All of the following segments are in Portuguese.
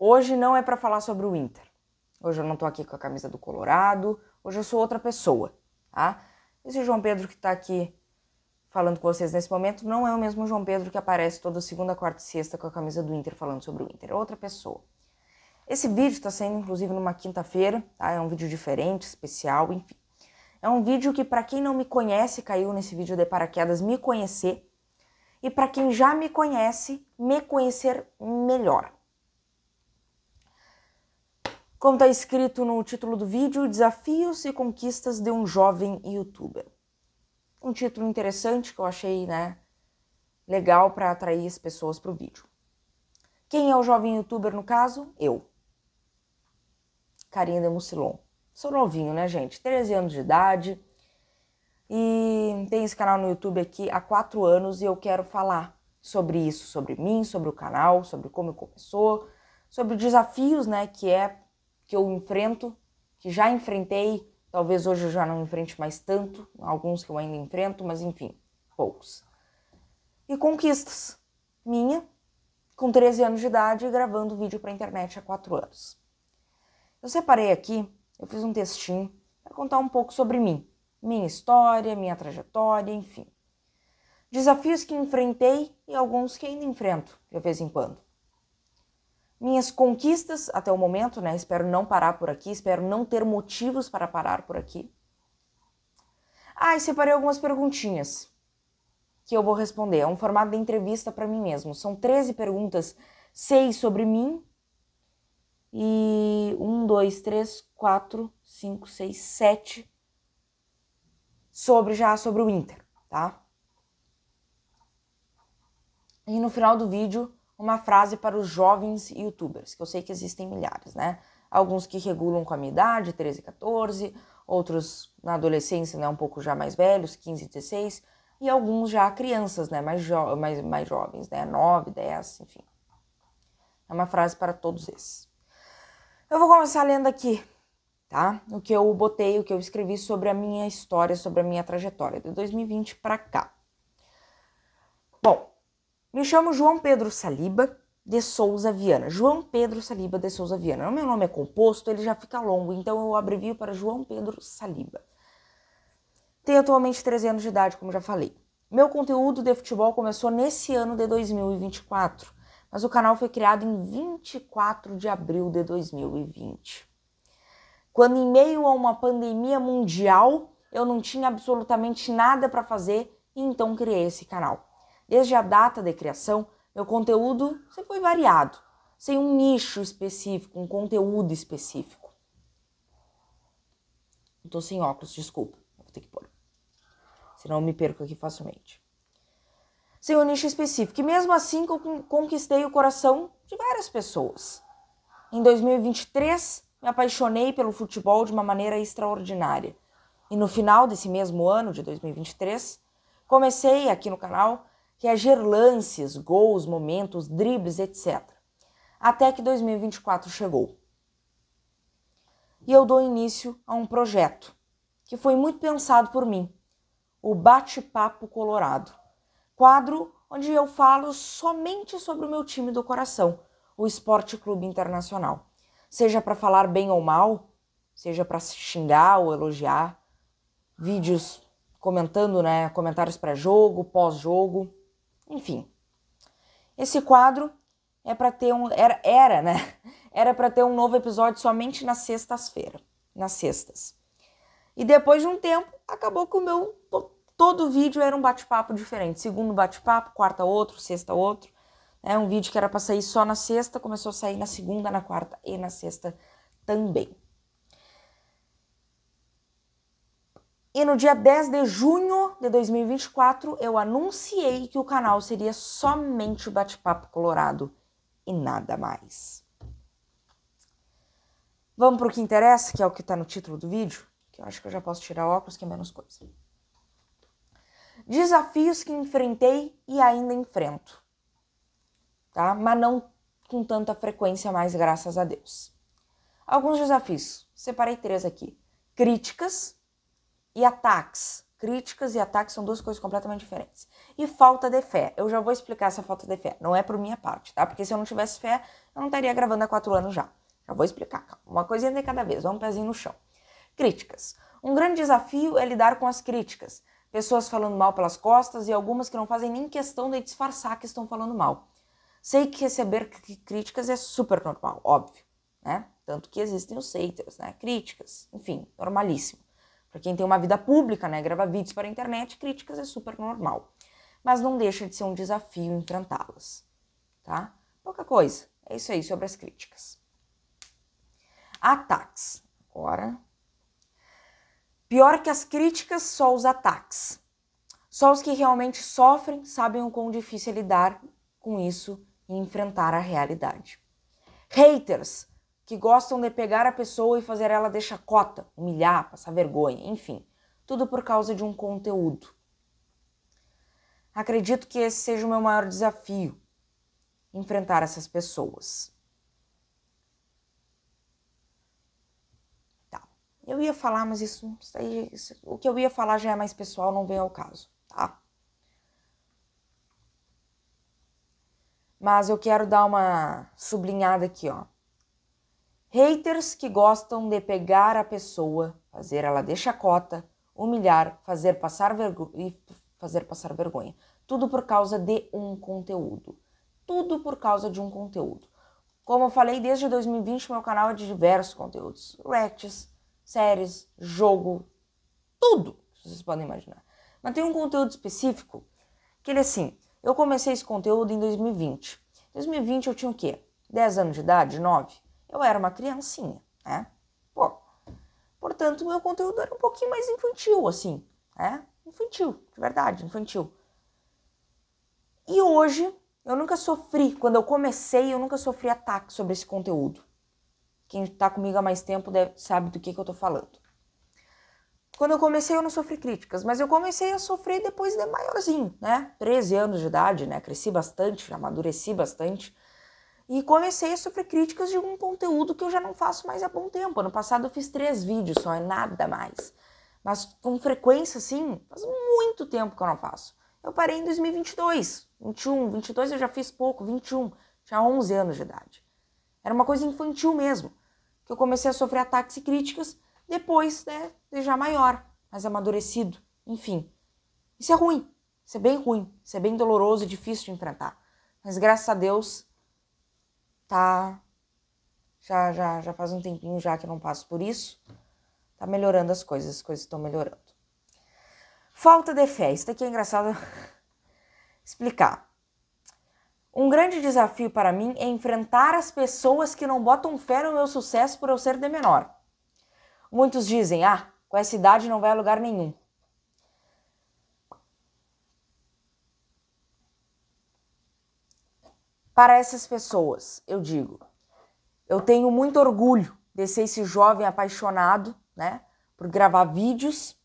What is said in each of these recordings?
Hoje não é para falar sobre o Inter. Hoje eu não tô aqui com a camisa do Colorado, hoje eu sou outra pessoa, tá? Esse João Pedro que tá aqui falando com vocês nesse momento não é o mesmo João Pedro que aparece toda segunda, quarta e sexta com a camisa do Inter falando sobre o Inter, é outra pessoa. Esse vídeo está sendo inclusive numa quinta-feira, tá? É um vídeo diferente, especial, enfim. É um vídeo que para quem não me conhece, caiu nesse vídeo de paraquedas me conhecer, e para quem já me conhece, me conhecer melhor. Como está escrito no título do vídeo, Desafios e Conquistas de um Jovem Youtuber. Um título interessante que eu achei, né, legal para atrair as pessoas para o vídeo. Quem é o jovem youtuber no caso? Eu. Karina de Mucilon. Sou novinho, né, gente? 13 anos de idade. E tem esse canal no YouTube aqui há 4 anos e eu quero falar sobre isso, sobre mim, sobre o canal, sobre como começou, sobre desafios, né, que é que eu enfrento, que já enfrentei, talvez hoje eu já não enfrente mais tanto, alguns que eu ainda enfrento, mas enfim, poucos. E conquistas. Minha, com 13 anos de idade, gravando vídeo para internet há 4 anos. Eu separei aqui, eu fiz um textinho para contar um pouco sobre mim, minha história, minha trajetória, enfim. Desafios que enfrentei e alguns que ainda enfrento de vez em quando minhas conquistas até o momento, né? Espero não parar por aqui, espero não ter motivos para parar por aqui. Ah, e separei algumas perguntinhas que eu vou responder. É um formato de entrevista para mim mesmo. São 13 perguntas, seis sobre mim e um, dois, três, quatro, cinco, seis, sete sobre já sobre o Inter, tá? E no final do vídeo uma frase para os jovens youtubers, que eu sei que existem milhares, né? Alguns que regulam com a minha idade, 13, 14, outros na adolescência, né, um pouco já mais velhos, 15, 16, e alguns já crianças, né, mais, jo mais, mais jovens, né, 9, 10, enfim. É uma frase para todos esses. Eu vou começar lendo aqui, tá? O que eu botei, o que eu escrevi sobre a minha história, sobre a minha trajetória de 2020 para cá. Me chamo João Pedro Saliba de Souza Viana. João Pedro Saliba de Souza Viana. O meu nome é composto, ele já fica longo, então eu abrevio para João Pedro Saliba. Tenho atualmente 13 anos de idade, como já falei. Meu conteúdo de futebol começou nesse ano de 2024, mas o canal foi criado em 24 de abril de 2020. Quando, em meio a uma pandemia mundial, eu não tinha absolutamente nada para fazer, então criei esse canal. Desde a data de criação, meu conteúdo sempre foi variado, sem um nicho específico, um conteúdo específico. Estou sem óculos, desculpa, vou ter que pôr. Senão eu me perco aqui facilmente. Sem um nicho específico, e mesmo assim conquistei o coração de várias pessoas. Em 2023, me apaixonei pelo futebol de uma maneira extraordinária. E no final desse mesmo ano de 2023, comecei aqui no canal que é lances, gols, momentos, dribles, etc. Até que 2024 chegou. E eu dou início a um projeto que foi muito pensado por mim, o Bate-Papo Colorado, quadro onde eu falo somente sobre o meu time do coração, o Esporte Clube Internacional. Seja para falar bem ou mal, seja para xingar ou elogiar, vídeos comentando, né, comentários pré-jogo, pós-jogo. Enfim, esse quadro é para ter um era, era né? Era para ter um novo episódio somente na sexta feira nas sextas. E depois de um tempo, acabou que o meu todo vídeo era um bate-papo diferente. Segundo bate-papo, quarta outro, sexta outro. É um vídeo que era para sair só na sexta, começou a sair na segunda, na quarta e na sexta também. E no dia 10 de junho de 2024, eu anunciei que o canal seria somente o bate-papo colorado e nada mais. Vamos para o que interessa, que é o que está no título do vídeo, que eu acho que eu já posso tirar óculos, que é menos coisa. Desafios que enfrentei e ainda enfrento, tá? Mas não com tanta frequência mais, graças a Deus. Alguns desafios, separei três aqui: críticas, e ataques. Críticas e ataques são duas coisas completamente diferentes. E falta de fé. Eu já vou explicar essa falta de fé. Não é por minha parte, tá? Porque se eu não tivesse fé, eu não estaria gravando há quatro anos já. Já vou explicar. Calma. Uma coisinha de cada vez, vamos um pezinho no chão. Críticas. Um grande desafio é lidar com as críticas. Pessoas falando mal pelas costas e algumas que não fazem nem questão de disfarçar que estão falando mal. Sei que receber críticas é super normal, óbvio, né? Tanto que existem os haters, né? Críticas, enfim, normalíssimo. Para quem tem uma vida pública, né, grava vídeos para a internet, críticas é super normal. Mas não deixa de ser um desafio enfrentá-las, tá? Pouca coisa. É isso aí sobre as críticas. Ataques. Agora. Pior que as críticas, só os ataques. Só os que realmente sofrem sabem o quão difícil é lidar com isso e enfrentar a realidade. Haters que gostam de pegar a pessoa e fazer ela de chacota, humilhar, passar vergonha, enfim, tudo por causa de um conteúdo. Acredito que esse seja o meu maior desafio, enfrentar essas pessoas. Tá. Eu ia falar, mas isso, isso, aí, isso, o que eu ia falar já é mais pessoal, não vem ao caso, tá? Mas eu quero dar uma sublinhada aqui, ó Haters que gostam de pegar a pessoa, fazer ela de chacota, humilhar, fazer passar, vergo fazer passar vergonha. Tudo por causa de um conteúdo. Tudo por causa de um conteúdo. Como eu falei, desde 2020 meu canal é de diversos conteúdos. Reacts, séries, jogo, tudo que vocês podem imaginar. Mas tem um conteúdo específico que ele é assim, eu comecei esse conteúdo em 2020. 2020 eu tinha o quê? 10 anos de idade? 9? eu era uma criancinha, né? Pô, portanto, meu conteúdo era um pouquinho mais infantil, assim, né? Infantil, de verdade, infantil. E hoje, eu nunca sofri, quando eu comecei, eu nunca sofri ataque sobre esse conteúdo. Quem tá comigo há mais tempo deve, sabe do que, que eu tô falando. Quando eu comecei, eu não sofri críticas, mas eu comecei a sofrer depois de maiorzinho, né? 13 anos de idade, né? Cresci bastante, amadureci bastante e comecei a sofrer críticas de um conteúdo que eu já não faço mais há bom tempo. Ano passado eu fiz três vídeos só, é nada mais. Mas com frequência, sim, faz muito tempo que eu não faço. Eu parei em 2022, 21, 22 eu já fiz pouco, 21, tinha 11 anos de idade. Era uma coisa infantil mesmo, que eu comecei a sofrer ataques e críticas depois, né, de já maior, mais amadurecido, enfim. Isso é ruim, isso é bem ruim, isso é bem doloroso e difícil de enfrentar. Mas graças a Deus, tá. Já, já, já faz um tempinho já que eu não passo por isso. Tá melhorando as coisas, as coisas estão melhorando. Falta de fé. Isso daqui é engraçado explicar. Um grande desafio para mim é enfrentar as pessoas que não botam fé no meu sucesso por eu ser de menor. Muitos dizem: ah, com essa idade não vai a lugar nenhum. Para essas pessoas, eu digo, eu tenho muito orgulho de ser esse jovem apaixonado, né, por gravar vídeos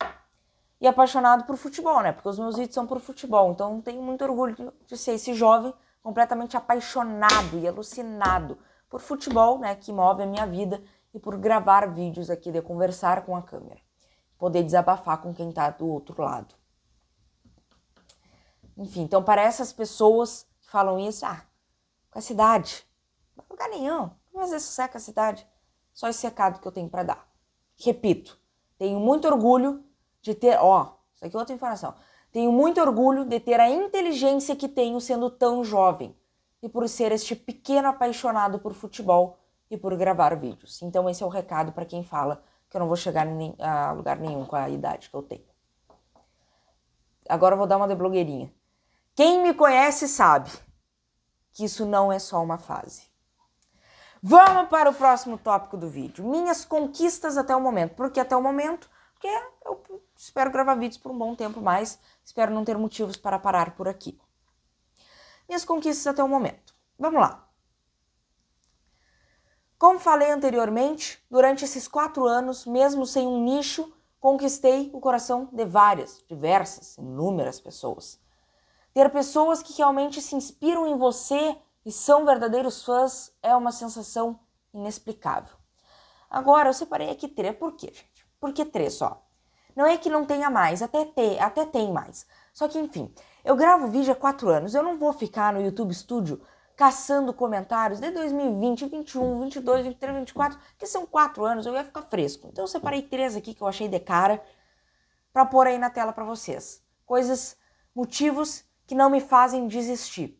e apaixonado por futebol, né? Porque os meus vídeos são por futebol, então eu tenho muito orgulho de ser esse jovem completamente apaixonado e alucinado por futebol, né, que move a minha vida e por gravar vídeos aqui de conversar com a câmera, poder desabafar com quem tá do outro lado. Enfim, então para essas pessoas que falam isso, ah, com a cidade. Não lugar nenhum. Não fazer sucesso com a cidade. Só esse recado que eu tenho para dar. Repito, tenho muito orgulho de ter. Ó, isso aqui é outra informação. Tenho muito orgulho de ter a inteligência que tenho sendo tão jovem e por ser este pequeno apaixonado por futebol e por gravar vídeos. Então, esse é o recado para quem fala que eu não vou chegar a lugar nenhum com a idade que eu tenho. Agora eu vou dar uma de blogueirinha. Quem me conhece sabe que isso não é só uma fase. Vamos para o próximo tópico do vídeo. Minhas conquistas até o momento. porque até o momento? Porque eu espero gravar vídeos por um bom tempo mais. Espero não ter motivos para parar por aqui. Minhas conquistas até o momento. Vamos lá. Como falei anteriormente, durante esses quatro anos, mesmo sem um nicho, conquistei o coração de várias, diversas, inúmeras pessoas. Ter pessoas que realmente se inspiram em você e são verdadeiros fãs é uma sensação inexplicável. Agora, eu separei aqui três. Por quê, gente? Por que três só? Não é que não tenha mais, até, ter, até tem mais. Só que, enfim, eu gravo vídeo há quatro anos, eu não vou ficar no YouTube Studio caçando comentários de 2020, 21, 22, 23, 24, que são quatro anos, eu ia ficar fresco. Então eu separei três aqui que eu achei de cara para pôr aí na tela para vocês. Coisas, motivos que não me fazem desistir.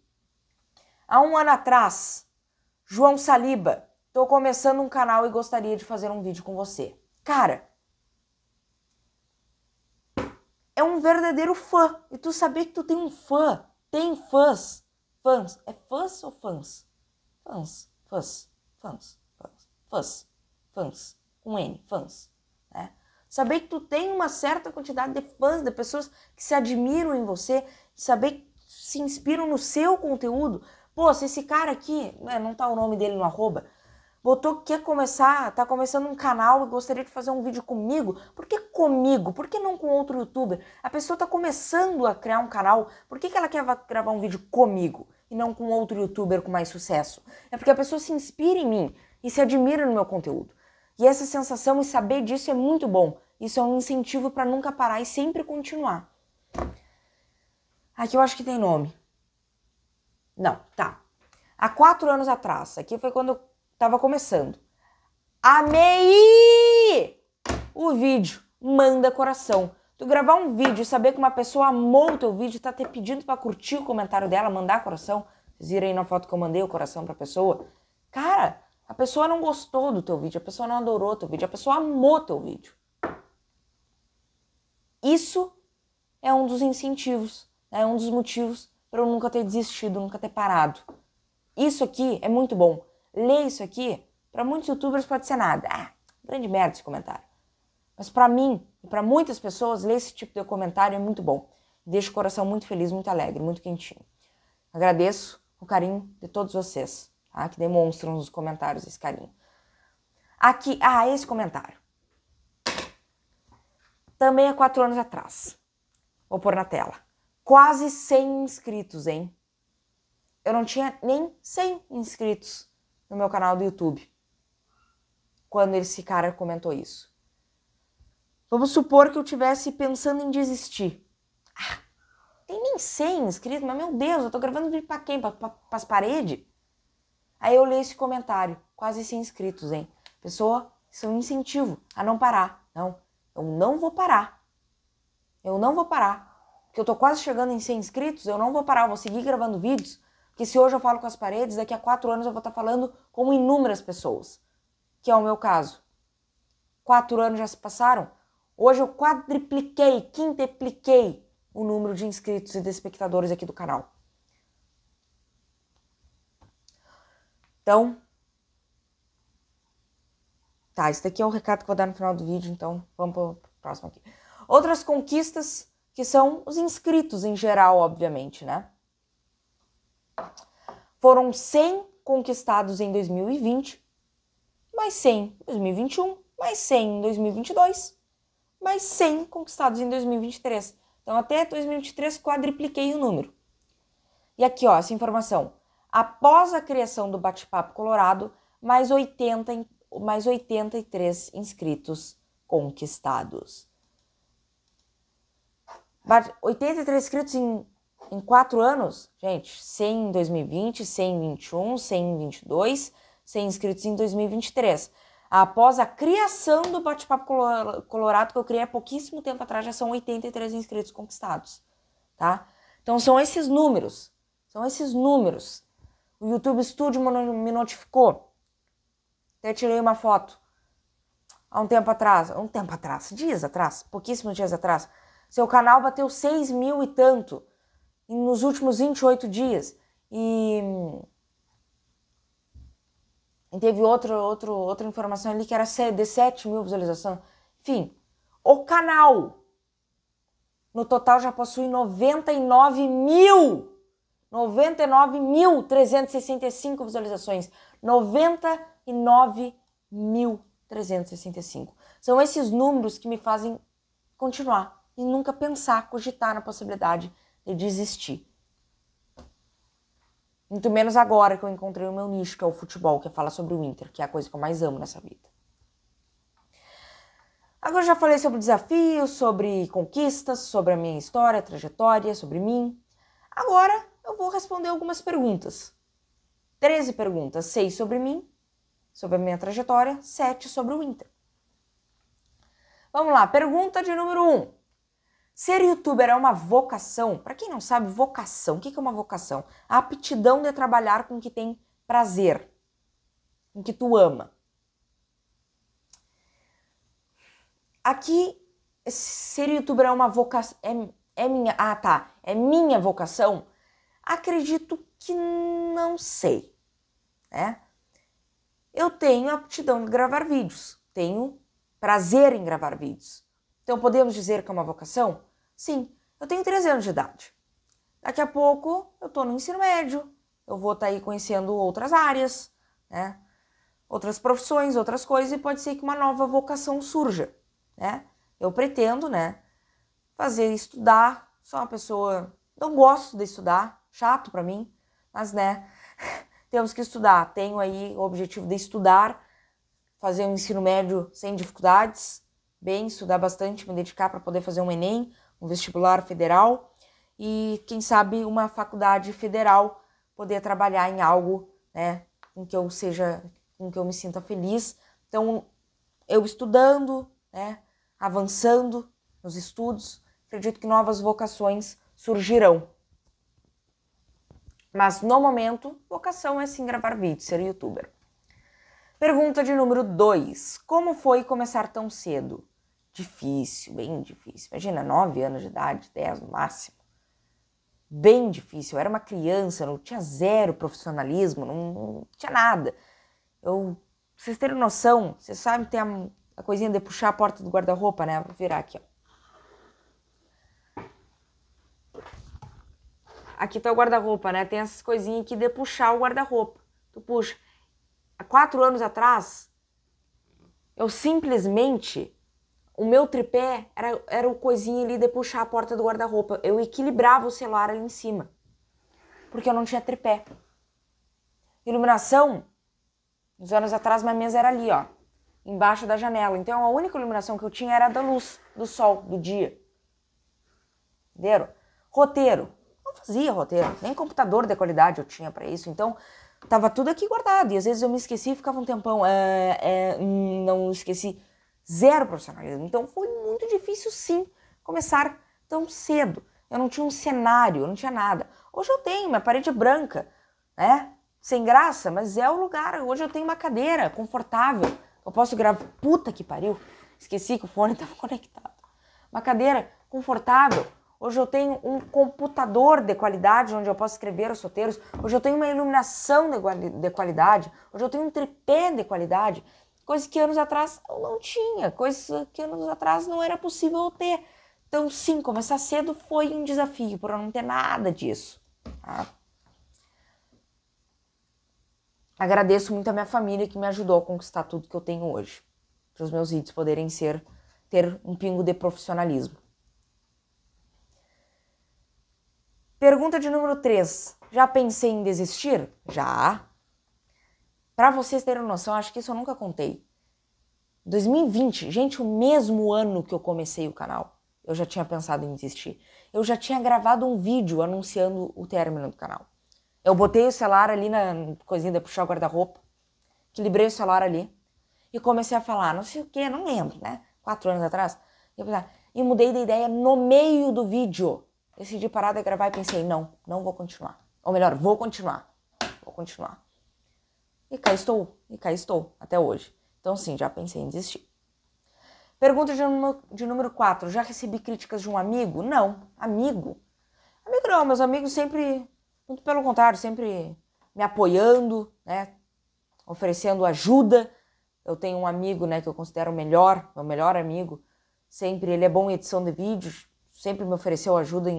Há um ano atrás, João Saliba, estou começando um canal e gostaria de fazer um vídeo com você. Cara, é um verdadeiro fã. E tu saber que tu tem um fã, tem fãs, fãs. É fãs ou fãs? Fãs, fãs, fãs, fãs, fãs, fãs, com N, fãs. Né? Saber que tu tem uma certa quantidade de fãs, de pessoas que se admiram em você, saber se inspiram no seu conteúdo. Pô, se esse cara aqui, né, não tá o nome dele no arroba, botou que quer começar, tá começando um canal e gostaria de fazer um vídeo comigo, por que comigo? Por que não com outro youtuber? A pessoa tá começando a criar um canal, por que, que ela quer gravar um vídeo comigo e não com outro youtuber com mais sucesso? É porque a pessoa se inspira em mim e se admira no meu conteúdo. E essa sensação e saber disso é muito bom. Isso é um incentivo para nunca parar e sempre continuar. Aqui eu acho que tem nome. Não, tá. Há quatro anos atrás. Aqui foi quando eu tava começando. Amei o vídeo. Manda coração. Tu gravar um vídeo e saber que uma pessoa amou o teu vídeo, tá te pedindo para curtir o comentário dela, mandar coração. Vocês viram aí na foto que eu mandei o coração pra pessoa? Cara, a pessoa não gostou do teu vídeo, a pessoa não adorou teu vídeo, a pessoa amou teu vídeo. Isso é um dos incentivos é um dos motivos para eu nunca ter desistido, nunca ter parado. Isso aqui é muito bom. Ler isso aqui, para muitos youtubers pode ser nada. Ah, grande merda esse comentário. Mas para mim e para muitas pessoas, ler esse tipo de comentário é muito bom. Deixa o coração muito feliz, muito alegre, muito quentinho. Agradeço o carinho de todos vocês, tá? que demonstram nos comentários esse carinho. Aqui, ah, esse comentário. Também há quatro anos atrás. Vou pôr na tela quase 100 inscritos, hein? Eu não tinha nem 100 inscritos no meu canal do YouTube quando esse cara comentou isso. Vamos supor que eu tivesse pensando em desistir. Ah, tem nem 100 inscritos, mas meu Deus, eu tô gravando vídeo pra quem? Pra, pra, paredes? Aí eu li esse comentário, quase 100 inscritos, hein? Pessoa, isso é um incentivo a não parar. Não, eu não vou parar. Eu não vou parar que eu tô quase chegando em 100 inscritos, eu não vou parar, eu vou seguir gravando vídeos, Que se hoje eu falo com as paredes, daqui a quatro anos eu vou estar tá falando com inúmeras pessoas, que é o meu caso. Quatro anos já se passaram, hoje eu quadripliquei, quintepliquei o número de inscritos e de espectadores aqui do canal. Então, tá, esse daqui é o recado que eu vou dar no final do vídeo, então vamos pro próximo aqui. Outras conquistas que são os inscritos em geral, obviamente, né? Foram 100 conquistados em 2020, mais 100 em 2021, mais 100 em 2022, mais 100 conquistados em 2023. Então, até 2023, quadripliquei o número. E aqui, ó, essa informação. Após a criação do Bate-Papo Colorado, mais, 80, mais 83 inscritos conquistados. 83 inscritos em, em 4 anos, gente, 100 em 2020, 100 em 21, 100 em 22, 100 inscritos em 2023. Após a criação do Bate-Papo Colorado, que eu criei há pouquíssimo tempo atrás, já são 83 inscritos conquistados, tá? Então são esses números, são esses números. O YouTube Studio me notificou. Até tirei uma foto há um tempo atrás, um tempo atrás, dias atrás, pouquíssimos dias atrás, seu canal bateu 6 mil e tanto nos últimos 28 dias. E, e teve outro, outro, outra informação ali que era de 7 mil visualizações. Enfim, o canal no total já possui 99 mil. 99.365 visualizações. 99.365. São esses números que me fazem continuar e nunca pensar, cogitar na possibilidade de desistir. Muito menos agora que eu encontrei o meu nicho, que é o futebol, que é falar sobre o Inter, que é a coisa que eu mais amo nessa vida. Agora eu já falei sobre desafios, sobre conquistas, sobre a minha história, trajetória, sobre mim. Agora eu vou responder algumas perguntas. 13 perguntas, 6 sobre mim, sobre a minha trajetória, 7 sobre o Inter. Vamos lá, pergunta de número 1. Ser youtuber é uma vocação? Para quem não sabe, vocação. O que é uma vocação? A aptidão de trabalhar com o que tem prazer, com o que tu ama. Aqui, ser youtuber é uma vocação. É, é minha. Ah, tá. É minha vocação? Acredito que não sei. Né? Eu tenho aptidão de gravar vídeos. Tenho prazer em gravar vídeos. Então podemos dizer que é uma vocação? Sim, eu tenho 13 anos de idade. Daqui a pouco eu estou no ensino médio, eu vou estar tá aí conhecendo outras áreas, né? outras profissões, outras coisas, e pode ser que uma nova vocação surja. Né? Eu pretendo né, fazer estudar, sou uma pessoa, não gosto de estudar, chato para mim, mas né, temos que estudar. Tenho aí o objetivo de estudar, fazer um ensino médio sem dificuldades, bem, estudar bastante, me dedicar para poder fazer um Enem, um vestibular federal e, quem sabe, uma faculdade federal, poder trabalhar em algo, né, com que eu seja, com que eu me sinta feliz. Então, eu estudando, né, avançando nos estudos, acredito que novas vocações surgirão. Mas no momento, vocação é sim gravar vídeo, ser youtuber. Pergunta de número 2: Como foi começar tão cedo? difícil, bem difícil. Imagina, 9 anos de idade, 10 no máximo. Bem difícil. Eu era uma criança, não tinha zero profissionalismo, não, não tinha nada. Eu, pra vocês terem noção, vocês sabem, tem a, a coisinha de puxar a porta do guarda-roupa, né? Vou virar aqui, ó. Aqui tá o guarda-roupa, né? Tem essas coisinhas aqui de puxar o guarda-roupa. Tu puxa. Há quatro anos atrás, eu simplesmente o meu tripé era, era o coisinho ali de puxar a porta do guarda-roupa. Eu equilibrava o celular ali em cima. Porque eu não tinha tripé. Iluminação, uns anos atrás minha mesa era ali, ó. Embaixo da janela. Então a única iluminação que eu tinha era da luz, do sol, do dia. Entenderam? Roteiro. Não fazia roteiro. Nem computador de qualidade eu tinha para isso. Então, tava tudo aqui guardado. E às vezes eu me esqueci e ficava um tempão. É, é, não esqueci zero profissionalismo. Então foi muito difícil, sim, começar tão cedo. Eu não tinha um cenário, eu não tinha nada. Hoje eu tenho minha parede branca, né? Sem graça, mas é o lugar. Hoje eu tenho uma cadeira confortável. Eu posso gravar. Puta que pariu! Esqueci que o fone estava conectado. Uma cadeira confortável. Hoje eu tenho um computador de qualidade onde eu posso escrever os roteiros. Hoje eu tenho uma iluminação de, de qualidade. Hoje eu tenho um tripé de qualidade coisa que anos atrás eu não tinha, coisa que anos atrás não era possível eu ter. Então, sim, começar cedo foi um desafio, por eu não ter nada disso. Tá? Agradeço muito a minha família que me ajudou a conquistar tudo que eu tenho hoje, para os meus vídeos poderem ser ter um pingo de profissionalismo. Pergunta de número 3. Já pensei em desistir? Já. Para vocês terem noção, acho que isso eu nunca contei. 2020, gente, o mesmo ano que eu comecei o canal, eu já tinha pensado em desistir. Eu já tinha gravado um vídeo anunciando o término do canal. Eu botei o celular ali na coisinha de puxar o guarda-roupa, equilibrei o celular ali e comecei a falar, não sei o que, não lembro, né? Quatro anos atrás. Eu pensava, ah", e mudei de ideia no meio do vídeo. Decidi parar de gravar e pensei, não, não vou continuar. Ou melhor, vou continuar. Vou continuar. E cá estou, e cá estou, até hoje. Então, sim, já pensei em desistir. Pergunta de número, 4. Já recebi críticas de um amigo? Não. Amigo? Amigo não, meus amigos sempre, muito pelo contrário, sempre me apoiando, né? Oferecendo ajuda. Eu tenho um amigo, né, que eu considero o melhor, meu melhor amigo. Sempre, ele é bom em edição de vídeos, sempre me ofereceu ajuda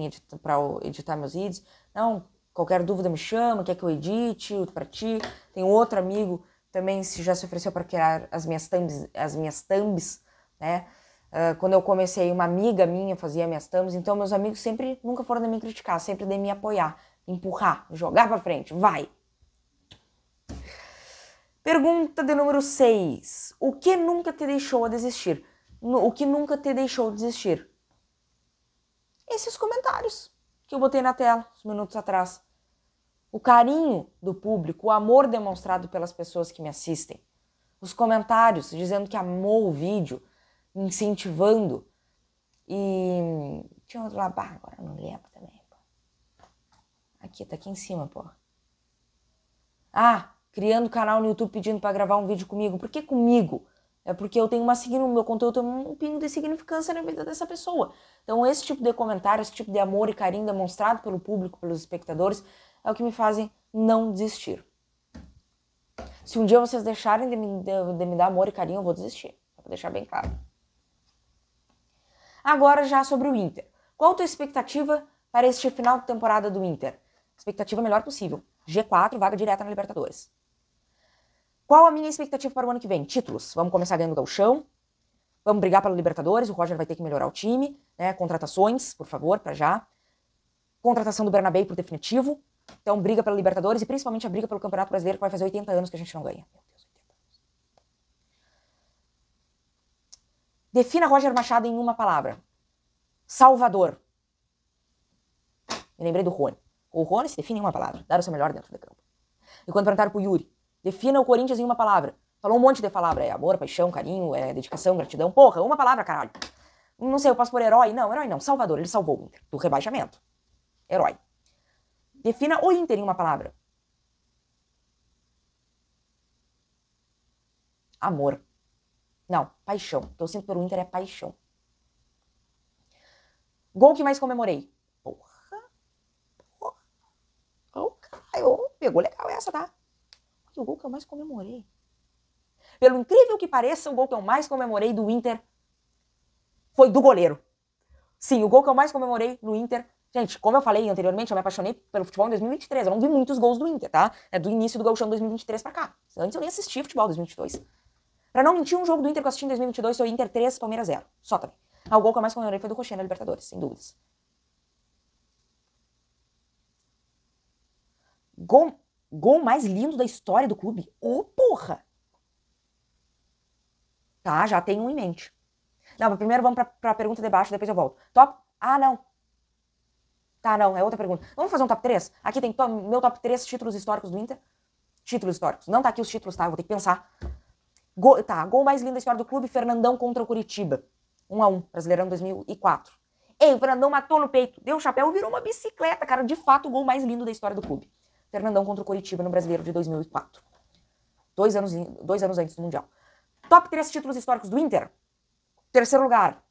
para editar meus vídeos. Não, Qualquer dúvida me chama, quer que eu edite para ti. Tem outro amigo também se já se ofereceu para criar as minhas thumbs, as minhas thumbs, né? Uh, quando eu comecei, uma amiga minha fazia minhas thumbs, então meus amigos sempre nunca foram de me criticar, sempre de me apoiar, empurrar, jogar para frente, vai. Pergunta de número 6. O que nunca te deixou a desistir? O que nunca te deixou desistir? Esses comentários que eu botei na tela uns minutos atrás o carinho do público, o amor demonstrado pelas pessoas que me assistem, os comentários dizendo que amou o vídeo, me incentivando. E tinha outro lá, bah, agora não lembro também. Pô. Aqui, tá aqui em cima, pô. Ah, criando canal no YouTube pedindo para gravar um vídeo comigo. Por que comigo? É porque eu tenho uma signo, meu conteúdo tem é um pingo de significância na vida dessa pessoa. Então, esse tipo de comentário, esse tipo de amor e carinho demonstrado pelo público, pelos espectadores, é o que me fazem não desistir. Se um dia vocês deixarem de me, de, de me dar amor e carinho, eu vou desistir. Vou deixar bem claro. Agora já sobre o Inter. Qual a tua expectativa para este final de temporada do Inter? Expectativa melhor possível. G4, vaga direta na Libertadores. Qual a minha expectativa para o ano que vem? Títulos. Vamos começar ganhando o chão. Vamos brigar pela Libertadores. O Roger vai ter que melhorar o time. Né? Contratações, por favor, para já. Contratação do Bernabéu por definitivo. Então, briga pela Libertadores e principalmente a briga pelo Campeonato Brasileiro, que vai fazer 80 anos que a gente não ganha. Meu Deus, 80 anos. Defina Roger Machado em uma palavra: Salvador. Me lembrei do Rony. O Rony se define em uma palavra: dar o seu melhor dentro do campo. E quando perguntaram pro Yuri, defina o Corinthians em uma palavra. Falou um monte de palavra: é amor, paixão, carinho, é dedicação, gratidão. Porra, uma palavra, caralho. Não sei, eu passo por herói. Não, herói não. Salvador, ele salvou o Inter do rebaixamento. Herói. Defina o Inter em uma palavra. Amor. Não, paixão. O então, que eu sinto pelo Inter é paixão. Gol que mais comemorei. Porra. Porra. Oh, Pegou legal essa, tá? o gol que eu mais comemorei. Pelo incrível que pareça, o gol que eu mais comemorei do Inter foi do goleiro. Sim, o gol que eu mais comemorei no Inter Gente, como eu falei anteriormente, eu me apaixonei pelo futebol em 2023. Eu não vi muitos gols do Inter, tá? É do início do Gauchão 2023 pra cá. Antes eu nem assisti futebol 2022. Pra não mentir, um jogo do Inter que eu assisti em 2022 foi Inter 3, Palmeiras 0. Só também. Ah, o gol que eu mais comemorei foi do Coxinha na Libertadores, sem dúvidas. Gol, gol mais lindo da história do clube? Ô, oh, porra! Tá, já tenho um em mente. Não, mas primeiro vamos pra, pra pergunta de baixo, depois eu volto. Top? Ah, não. Tá, não, é outra pergunta. Vamos fazer um top 3? Aqui tem meu top 3 títulos históricos do Inter. Títulos históricos. Não tá aqui os títulos, tá? Eu vou ter que pensar. tá, gol mais lindo da história do clube, Fernandão contra o Curitiba. 1 a 1 Brasileirão 2004. Ei, o Fernandão matou no peito, deu o chapéu, virou uma bicicleta, cara. De fato, o gol mais lindo da história do clube. Fernandão contra o Curitiba no Brasileiro de 2004. Dois anos, dois anos antes do Mundial. Top 3 títulos históricos do Inter. Terceiro lugar,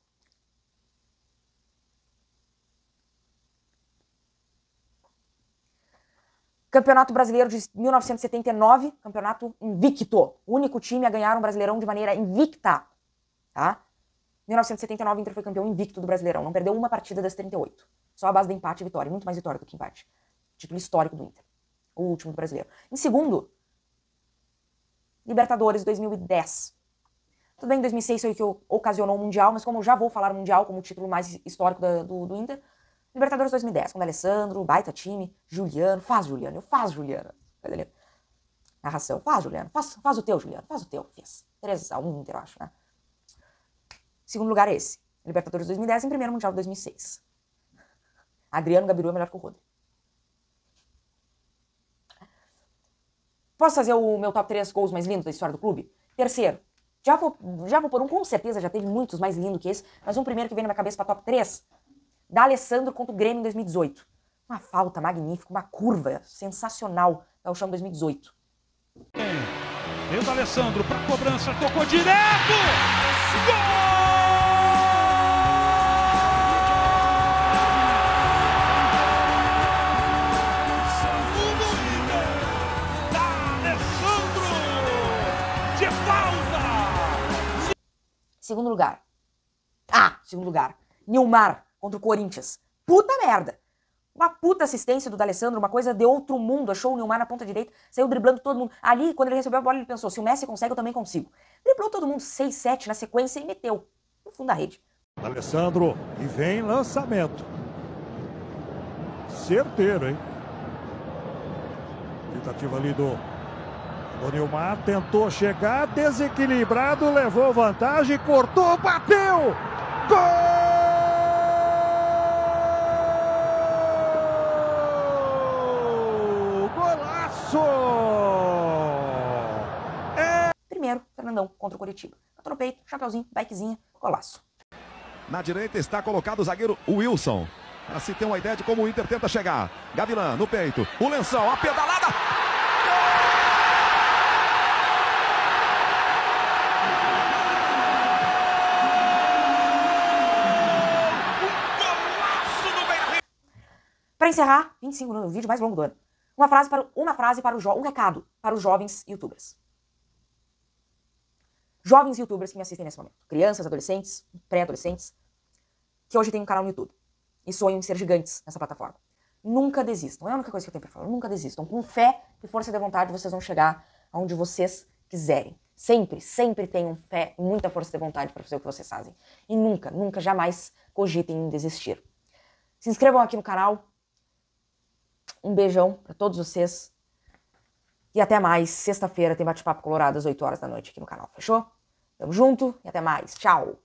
Campeonato Brasileiro de 1979, campeonato invicto. O único time a ganhar um Brasileirão de maneira invicta. Tá? 1979, o Inter foi campeão invicto do Brasileirão. Não perdeu uma partida das 38. Só a base de empate e vitória. Muito mais vitória do que empate. Título histórico do Inter. O último do brasileiro. Em segundo, Libertadores 2010. Tudo bem, 2006 foi o que ocasionou o Mundial, mas como eu já vou falar Mundial como título mais histórico da, do, do Inter, Libertadores 2010, com o Alessandro, baita time, Juliano, faz Juliano, eu faz Juliano. Entendeu? Narração, faz Juliano, faz, faz o teu Juliano, faz o teu, fez. 3x1 Inter, eu acho, né? Segundo lugar é esse, Libertadores 2010 em primeiro Mundial de 2006. Adriano Gabiru é melhor que o Rodri. Posso fazer o meu top 3 gols mais lindos da história do clube? Terceiro, já vou, já vou por um, com certeza já teve muitos mais lindos que esse, mas um primeiro que vem na minha cabeça para top 3 da Alessandro contra o Grêmio em 2018. Uma falta magnífica, uma curva sensacional ao chão 2018. E o Alessandro para cobrança, tocou direto! Gol! Segundo lugar. Ah, segundo lugar. Nilmar, contra o Corinthians. Puta merda! Uma puta assistência do D'Alessandro, uma coisa de outro mundo. Achou o Neymar na ponta direita, saiu driblando todo mundo. Ali, quando ele recebeu a bola, ele pensou: se o Messi consegue, eu também consigo. Driblou todo mundo 6, 7 na sequência e meteu no fundo da rede. D'Alessandro, e vem lançamento. Certeiro, hein? Tentativa ali do, do Neymar, tentou chegar, desequilibrado, levou vantagem, cortou, bateu! Gol! Fernandão contra o Curitiba. Contra o peito, chapeuzinho, bikezinha, golaço. Na direita está colocado o zagueiro Wilson. Para se ter uma ideia de como o Inter tenta chegar. Gavilan no peito, o lençol, a pedalada. Para encerrar, 25 minutos, o vídeo mais longo do ano. Uma frase para uma frase para o jo... um recado para os jovens youtubers jovens youtubers que me assistem nesse momento. Crianças, adolescentes, pré-adolescentes, que hoje têm um canal no YouTube e sonham em ser gigantes nessa plataforma. Nunca desistam. É a única coisa que eu tenho para falar. Nunca desistam. Com fé e força de vontade, vocês vão chegar aonde vocês quiserem. Sempre, sempre tenham fé e muita força de vontade para fazer o que vocês fazem. E nunca, nunca, jamais cogitem em desistir. Se inscrevam aqui no canal. Um beijão para todos vocês. E até mais. Sexta-feira tem bate-papo colorado às 8 horas da noite aqui no canal. Fechou? Tamo junto e até mais. Tchau!